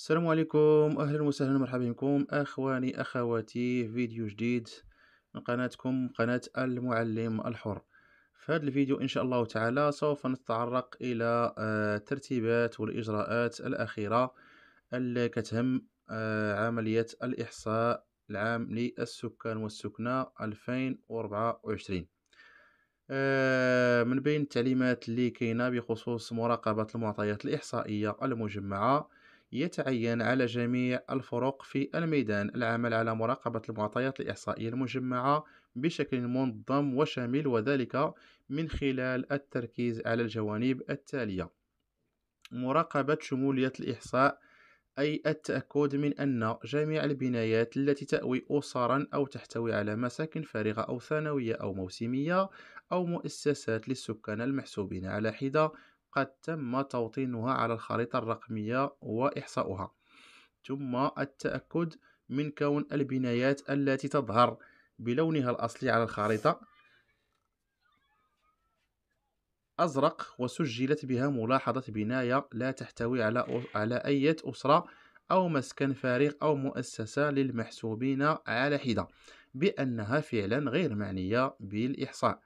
السلام عليكم اهلا وسهلا مرحبا بكم اخواني اخواتي فيديو جديد من قناتكم قناة المعلم الحر في هذا الفيديو ان شاء الله تعالى سوف نتطرق الى الترتيبات آه، والاجراءات الاخيرة اللي كتهم آه، عملية الاحصاء العام للسكان والسكنة 2024 آه، من بين التعليمات اللي كاينه بخصوص مراقبة المعطيات الإحصائية المجمعة يتعين على جميع الفرق في الميدان العمل على مراقبة المعطيات الإحصائية المجمعة بشكل منظم وشامل وذلك من خلال التركيز على الجوانب التالية مراقبة شمولية الإحصاء أي التأكد من أن جميع البنايات التي تأوي أسرا أو تحتوي على مساكن فارغة أو ثانوية أو موسمية أو مؤسسات للسكان المحسوبين على حدة قد تم توطينها على الخريطة الرقمية وإحصاؤها ثم التأكد من كون البنايات التي تظهر بلونها الأصلي على الخريطة أزرق وسجلت بها ملاحظة بناية لا تحتوي على على أي أسرة أو مسكن فارغ أو مؤسسة للمحسوبين على حدة بأنها فعلا غير معنية بالإحصاء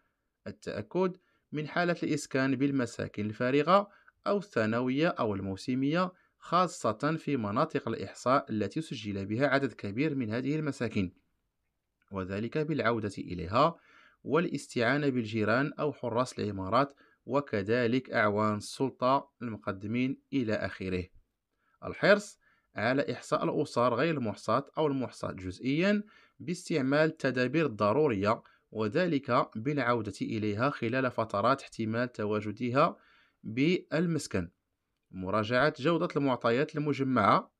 التأكد من حالة الإسكان بالمساكن الفارغة أو الثانوية أو الموسمية خاصة في مناطق الإحصاء التي سجل بها عدد كبير من هذه المساكن وذلك بالعودة إليها والاستعانة بالجيران أو حراس العمارات وكذلك أعوان السلطة المقدمين إلى آخره الحرص على إحصاء الأسر غير المحصات أو المحصات جزئيا باستعمال التدابير الضرورية وذلك بالعودة إليها خلال فترات احتمال تواجدها بالمسكن مراجعة جودة المعطيات المجمعة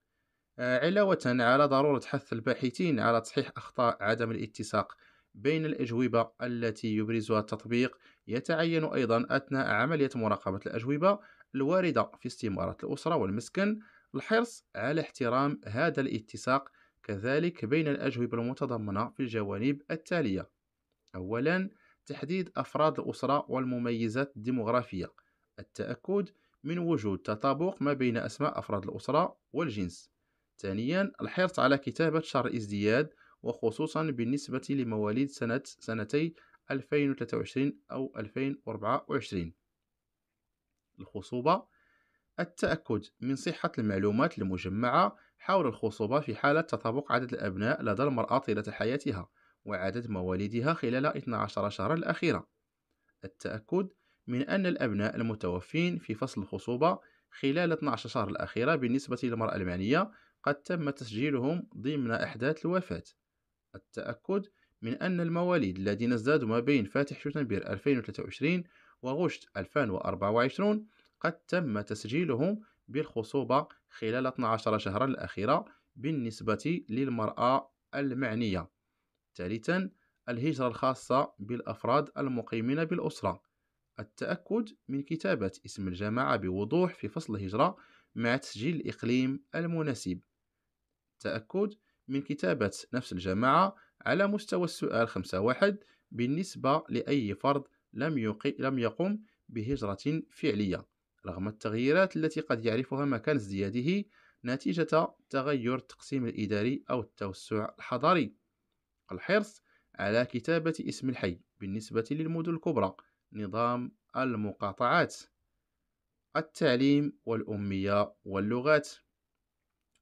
آه، علاوة على ضرورة حث الباحثين على تصحيح أخطاء عدم الاتساق بين الأجوبة التي يبرزها التطبيق يتعين أيضا أثناء عملية مراقبة الأجوبة الواردة في استمارة الأسرة والمسكن الحرص على احترام هذا الاتساق كذلك بين الأجوبة المتضمنة في الجوانب التالية أولا تحديد أفراد الأسرة والمميزات الديمغرافية التأكد من وجود تطابق ما بين أسماء أفراد الأسرة والجنس ثانيا الحرص على كتابة شهر الازدياد وخصوصا بالنسبة لمواليد سنة سنتي 2023 أو 2024 الخصوبة التأكد من صحة المعلومات المجمعة حول الخصوبة في حالة تطابق عدد الأبناء لدى المرأة طيلة حياتها وعدد مواليدها خلال 12 شهرا الأخيرة التأكد من أن الأبناء المتوفين في فصل الخصوبة خلال 12 شهر الأخيرة بالنسبة للمرأة المعنية قد تم تسجيلهم ضمن أحداث الوفاة التأكد من أن المواليد الذين ازدادوا ما بين فاتح شتنبير 2023 وغشت 2024 قد تم تسجيلهم بالخصوبة خلال 12 شهرا الأخيرة بالنسبة للمرأة المعنية ثالثا الهجرة الخاصة بالأفراد المقيمين بالأسرة التأكد من كتابة اسم الجماعة بوضوح في فصل الهجرة مع تسجيل الإقليم المناسب التأكد من كتابة نفس الجماعة على مستوى السؤال 5.1 بالنسبة لأي فرد لم, لم يقم بهجرة فعلية رغم التغييرات التي قد يعرفها مكان ازدياده نتيجة تغير التقسيم الإداري أو التوسع الحضري الحرص على كتابة اسم الحي بالنسبة للمدن الكبرى نظام المقاطعات التعليم والأمية واللغات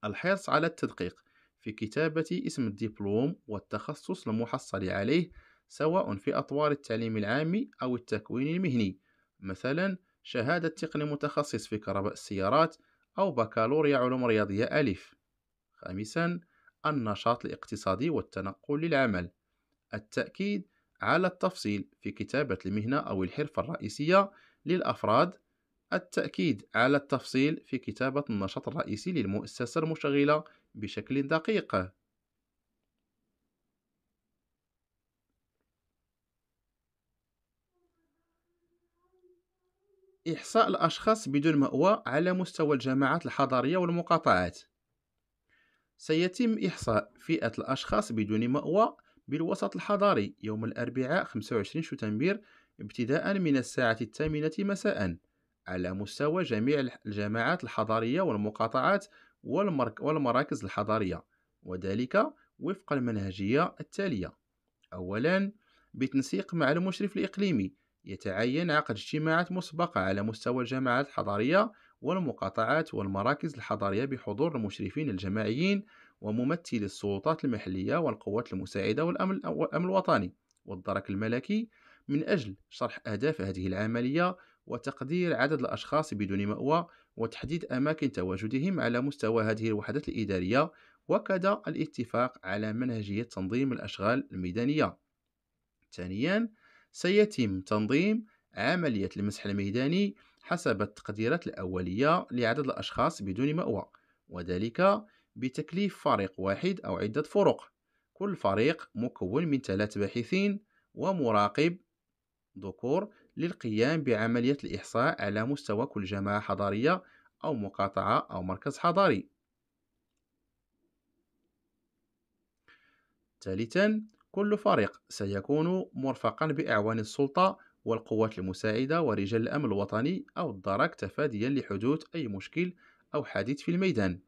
الحرص على التدقيق في كتابة اسم الدبلوم والتخصص المحصل عليه سواء في أطوار التعليم العامي أو التكوين المهني مثلا شهادة تقني متخصص في كهرباء السيارات أو بكالوريا علوم رياضية ألف خامسا النشاط الاقتصادي والتنقل للعمل التأكيد على التفصيل في كتابة المهنة أو الحرفة الرئيسية للأفراد التأكيد على التفصيل في كتابة النشاط الرئيسي للمؤسسة المشغلة بشكل دقيق إحصاء الأشخاص بدون مأوى على مستوى الجماعات الحضرية والمقاطعات سيتم إحصاء فئة الأشخاص بدون مأوى بالوسط الحضاري يوم الأربعاء 25 شتنبر ابتداء من الساعة الثامنة مساء على مستوى جميع الجماعات الحضارية والمقاطعات والمراكز الحضارية وذلك وفق المنهجية التالية أولا بتنسيق مع المشرف الإقليمي يتعين عقد اجتماعات مسبقة على مستوى الجماعات الحضارية والمقاطعات والمراكز الحضارية بحضور المشرفين الجماعيين وممثلي السلطات المحلية والقوات المساعدة والأمن, الوطني والدرك الملكي من أجل شرح أهداف هذه العملية وتقدير عدد الأشخاص بدون مأوى وتحديد أماكن تواجدهم على مستوى هذه الوحدات الإدارية وكذا الاتفاق على منهجية تنظيم الأشغال الميدانية ثانيا سيتم تنظيم عملية المسح الميداني حسب التقديرات الأولية لعدد الأشخاص بدون مأوى وذلك بتكليف فريق واحد أو عدة فرق كل فريق مكون من ثلاث باحثين ومراقب ذكور للقيام بعملية الإحصاء على مستوى كل جماعة حضارية أو مقاطعة أو مركز حضاري ثالثا كل فريق سيكون مرفقا بأعوان السلطة والقوات المساعدة ورجال الأمن الوطني أو الدرك تفاديا لحدوث أي مشكل أو حادث في الميدان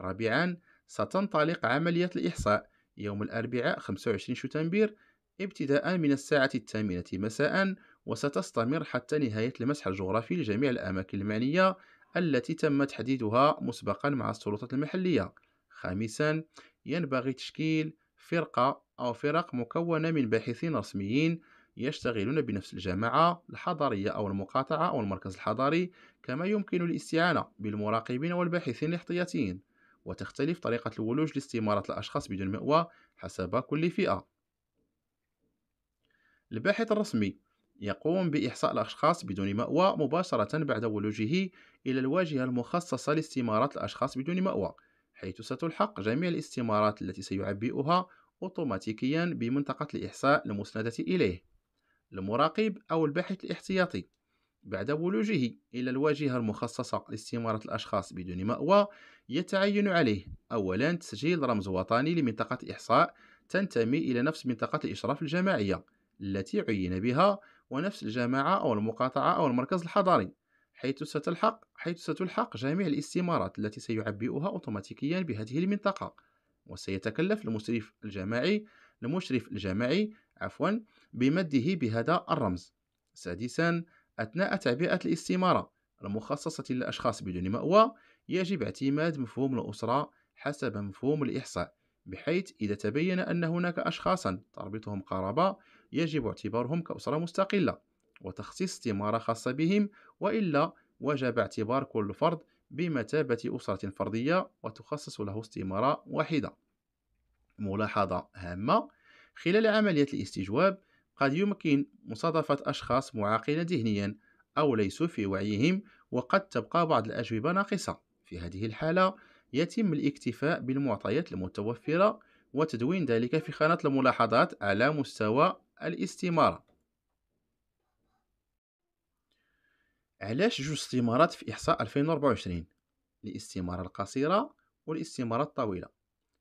رابعا ستنطلق عملية الإحصاء يوم الأربعاء 25 شتنبير ابتداء من الساعة الثامنة مساء وستستمر حتى نهاية المسح الجغرافي لجميع الأماكن المعنية التي تم تحديدها مسبقا مع السلطات المحلية خامسا ينبغي تشكيل فرقة أو فرق مكونة من باحثين رسميين يشتغلون بنفس الجماعة الحضرية أو المقاطعة أو المركز الحضري كما يمكن الاستعانة بالمراقبين والباحثين الاحتياطيين وتختلف طريقة الولوج لاستمارة الأشخاص بدون مأوى حسب كل فئة الباحث الرسمي يقوم بإحصاء الأشخاص بدون مأوى مباشرة بعد ولوجه إلى الواجهة المخصصة لاستمارة الأشخاص بدون مأوى حيث ستلحق جميع الاستمارات التي سيعبئها أوتوماتيكيا بمنطقة الإحصاء المسندة إليه المراقب أو الباحث الاحتياطي بعد ولوجه إلى الواجهة المخصصة لاستمارة الأشخاص بدون مأوى يتعين عليه أولا تسجيل رمز وطني لمنطقة إحصاء تنتمي إلى نفس منطقة الإشراف الجماعية التي عين بها ونفس الجماعة أو المقاطعة أو المركز الحضري حيث ستلحق حيث ستلحق جميع الاستمارات التي سيعبئها أوتوماتيكيا بهذه المنطقة وسيتكلف المشرف الجماعي المشرف الجماعي عفوا بمده بهذا الرمز سادسا أثناء تعبئة الاستمارة المخصصة للأشخاص بدون مأوى يجب اعتماد مفهوم الأسرة حسب مفهوم الإحصاء بحيث إذا تبين أن هناك أشخاصا تربطهم قرابة يجب اعتبارهم كأسرة مستقلة وتخصيص استمارة خاصة بهم وإلا وجب اعتبار كل فرد بمثابة أسرة فردية وتخصص له استمارة واحدة ملاحظة هامة خلال عملية الاستجواب قد يمكن مصادفة أشخاص معاقين ذهنيا أو ليسوا في وعيهم وقد تبقى بعض الأجوبة ناقصة في هذه الحالة يتم الاكتفاء بالمعطيات المتوفرة وتدوين ذلك في خانة الملاحظات على مستوى الاستمارة علاش جوج استمارات في إحصاء 2024 الاستمارة القصيرة والاستمارة الطويلة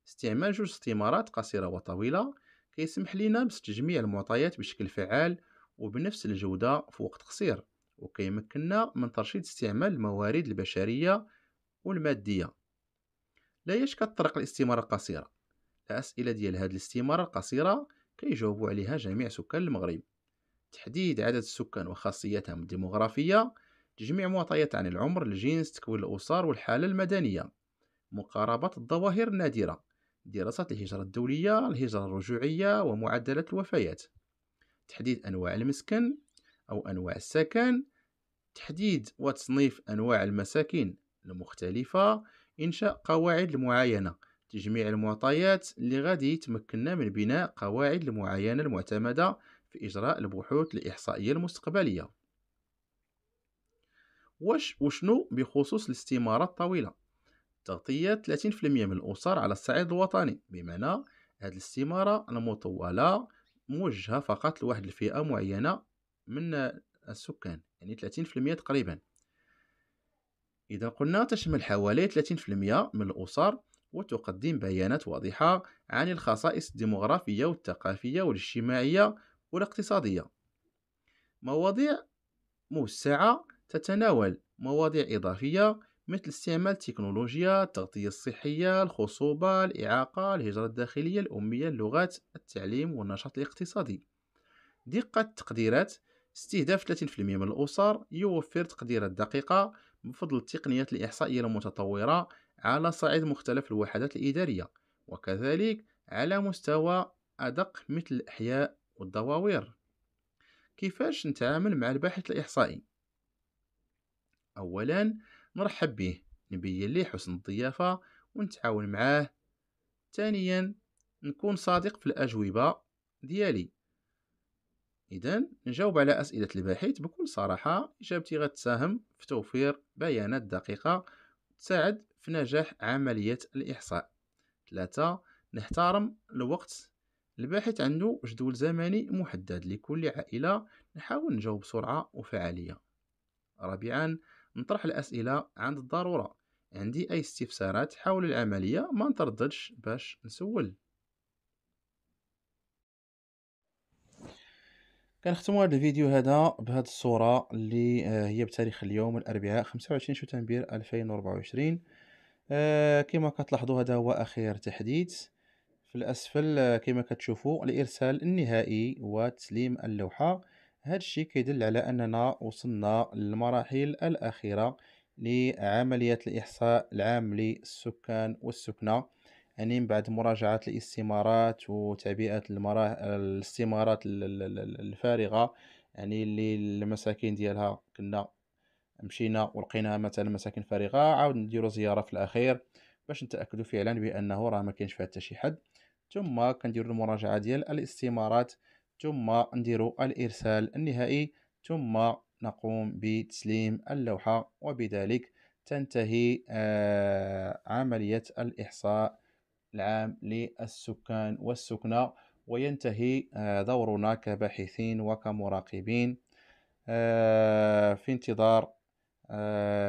استعمال جوج استمارات قصيرة وطويلة كيسمح لنا بس تجميع المعطيات بشكل فعال وبنفس الجودة في وقت قصير وكيمكننا من ترشيد استعمال الموارد البشرية والمادية لا يشكى الطرق الاستمارة القصيرة الأسئلة ديال هذه الاستمارة القصيرة كيجاوبوا عليها جميع سكان المغرب تحديد عدد السكان وخاصيتهم الديموغرافية تجميع معطيات عن العمر الجنس تكوين الأسر والحالة المدنية مقاربة الظواهر النادرة دراسات الهجرة الدولية الهجرة الرجوعية ومعدلة الوفيات تحديد أنواع المسكن أو أنواع السكن تحديد وتصنيف أنواع المساكن المختلفة إنشاء قواعد المعاينة تجميع المعطيات اللي غادي يتمكننا من بناء قواعد المعاينة المعتمدة في إجراء البحوث الإحصائية المستقبلية وش وشنو بخصوص الاستمارة الطويلة تغطية 30% من الأسر على الصعيد الوطني بمعنى هذه الاستمارة المطولة موجهة فقط لواحد الفئة معينة من السكان يعني 30% تقريبا إذا قلنا تشمل حوالي 30% من الأسر وتقدم بيانات واضحة عن الخصائص الديمغرافية والثقافية والاجتماعية والاقتصادية مواضيع موسعة تتناول مواضيع إضافية مثل استعمال التكنولوجيا التغطية الصحية الخصوبة الإعاقة الهجرة الداخلية الأمية اللغات التعليم والنشاط الاقتصادي دقة التقديرات استهداف 30% من الأسر يوفر تقديرات دقيقة بفضل التقنيات الإحصائية المتطورة على صعيد مختلف الوحدات الإدارية وكذلك على مستوى أدق مثل الأحياء والدواوير كيفاش نتعامل مع الباحث الإحصائي؟ أولا نرحب به نبين ليه حسن الضيافة ونتعاون معاه ثانيا نكون صادق في الأجوبة ديالي إذا نجاوب على أسئلة الباحث بكل صراحة إجابتي غتساهم في توفير بيانات دقيقة تساعد في نجاح عملية الإحصاء ثلاثة نحترم الوقت الباحث عنده جدول زمني محدد لكل عائلة نحاول نجاوب بسرعة وفعالية رابعا نطرح الأسئلة عند الضرورة عندي أي استفسارات حول العملية ما نترددش باش نسول كنختموا هذا الفيديو هذا بهذه الصوره اللي آه، هي بتاريخ اليوم الاربعاء 25 شتنبير 2024 آه، كما كتلاحظوا هذا هو أخير تحديث في الاسفل آه، كما كتشوفوا الارسال النهائي وتسليم اللوحه هذا الشيء كيدل على أننا وصلنا للمراحل الأخيرة لعملية الإحصاء العام للسكان والسكنة يعني من بعد مراجعة الاستمارات وتعبئة المراه الاستمارات الفارغة يعني اللي المساكن ديالها كنا مشينا ولقيناها مثلا مساكن فارغة عاود نديرو زيارة في الأخير باش نتأكدو فعلا بأنه راه مكاينش فيها حتى شي حد ثم كنديرو المراجعة ديال الاستمارات ثم نديرو الإرسال النهائي ثم نقوم بتسليم اللوحة وبذلك تنتهي آه، عملية الإحصاء العام للسكان والسكنة وينتهي آه، دورنا كباحثين وكمراقبين آه، في انتظار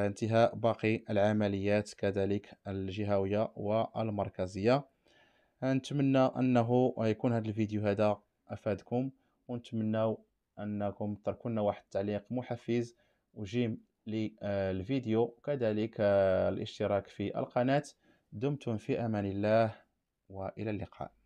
انتهاء باقي العمليات كذلك الجهوية والمركزية نتمنى انه يكون هذا الفيديو هذا افادكم ونتمناو انكم تركوا لنا واحد التعليق محفز وجيم للفيديو آه، كذلك آه، الاشتراك في القناة دمتم في امان الله والى اللقاء